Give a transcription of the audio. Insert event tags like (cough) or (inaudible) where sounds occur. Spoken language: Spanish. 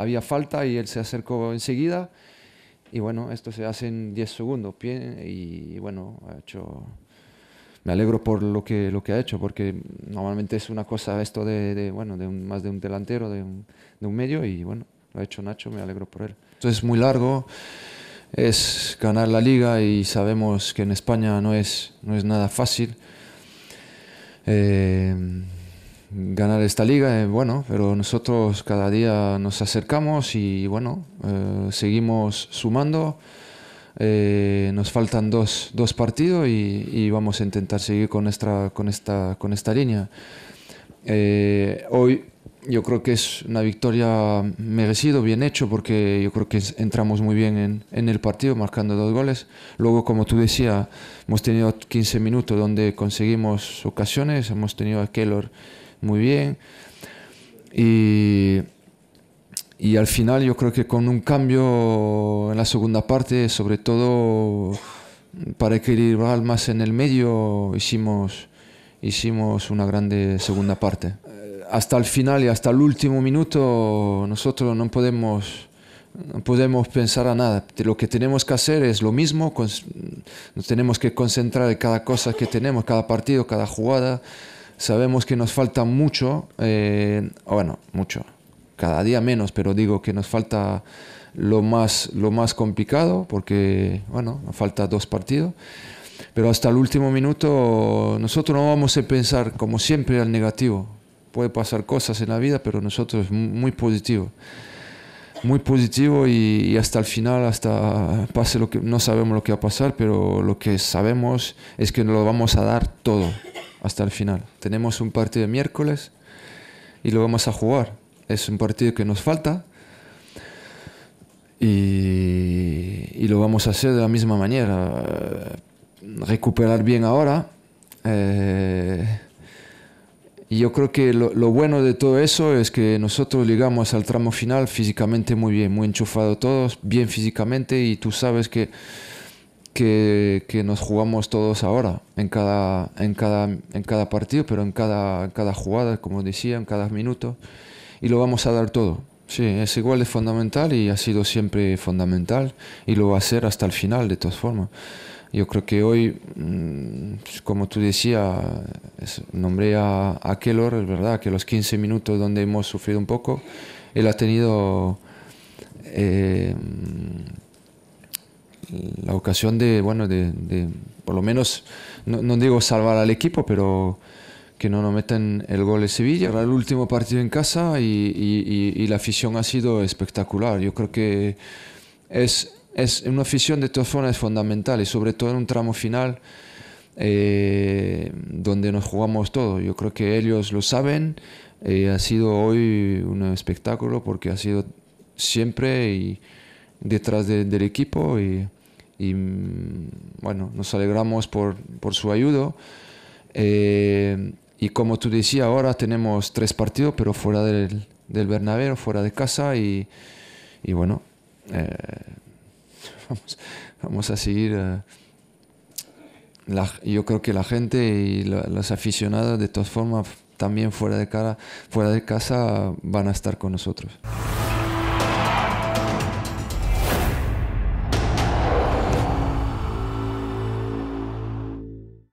había falta y él se acercó enseguida. Y bueno, esto se hace en 10 segundos. Y bueno, ha hecho... Me alegro por lo que, lo que ha hecho, porque normalmente es una cosa esto de, bueno, de más de un delantero, de un, medio, y bueno, lo ha hecho Nacho, me alegro por él. Esto es muy largo, es ganar la liga y sabemos que en España no es, no es nada fácil. Eh, ganar esta liga, es eh, bueno, pero nosotros cada día nos acercamos y bueno, eh, seguimos sumando. Eh, nos faltan dos, dos partidos y, vamos a intentar seguir con, esta con, esta, con esta línea. hoy yo creo que es una victoria merecido, bien hecho, porque yo creo que entramos muy bien en, en el partido, marcando dos goles. Luego, como tú decías, hemos tenido 15 minutos donde conseguimos ocasiones, hemos tenido a Keller muy bien. Y, al final yo creo que con un cambio en la segunda parte, sobre todo para equilibrar más en el medio, hicimos, hicimos una grande segunda parte. Eh, hasta el final y hasta el último minuto nosotros no podemos no podemos pensar a nada. Lo que tenemos que hacer es lo mismo, nos tenemos que concentrar en cada cosa que tenemos, cada partido, cada jugada, Sabemos que nos falta mucho, eh, bueno, mucho, cada día menos, pero digo que nos falta lo más, lo más complicado, porque, bueno, nos falta dos partidos. Pero hasta el último minuto nosotros no vamos a pensar, como siempre, al negativo. Puede pasar cosas en la vida, pero nosotros es muy positivo. Muy positivo y, hasta el final, hasta pase lo que no sabemos lo que va a pasar, pero lo que sabemos es que nos lo vamos a dar todo hasta el final. Tenemos un partido de miércoles y lo vamos a jugar. Es un partido que nos falta y, lo vamos a hacer de la misma manera. Recuperar bien ahora. Eh, y yo creo que lo, lo, bueno de todo eso es que nosotros llegamos al tramo final físicamente muy bien, muy enchufado todos, bien físicamente y tú sabes que que, nos jugamos todos ahora, en cada, en cada, en cada partido, pero en cada, en cada jugada, como decía, en cada minuto, y lo vamos a dar todo. Sí, es igual de fundamental y ha sido siempre fundamental y lo va a ser hasta el final, de todas formas. Yo creo que hoy, mm, como tú decías, nombré a, a Keller, es verdad que los 15 minutos donde hemos sufrido un poco, él ha tenido eh, la ocasión de, bueno, de, por lo menos, no, digo salvar al equipo, pero que no nos metan el gol de Sevilla. Era el último partido en casa y, la afición ha sido espectacular. Yo creo que es, es una afición de todas formas fundamental y sobre todo en un tramo final eh, donde nos jugamos todo. Yo creo que ellos lo saben. Eh, ha sido hoy un espectáculo porque ha sido siempre y detrás del equipo y y bueno, nos alegramos por, su ayuda. Eh, y como tú decías, ahora tenemos tres partidos, pero fuera del, del Bernabéu, fuera de casa y, bueno, eh, (laughs) vamos, a seguir. Eh, yo creo que la gente y los aficionados de todas formas también fuera de, cara, fuera de casa van a estar con nosotros.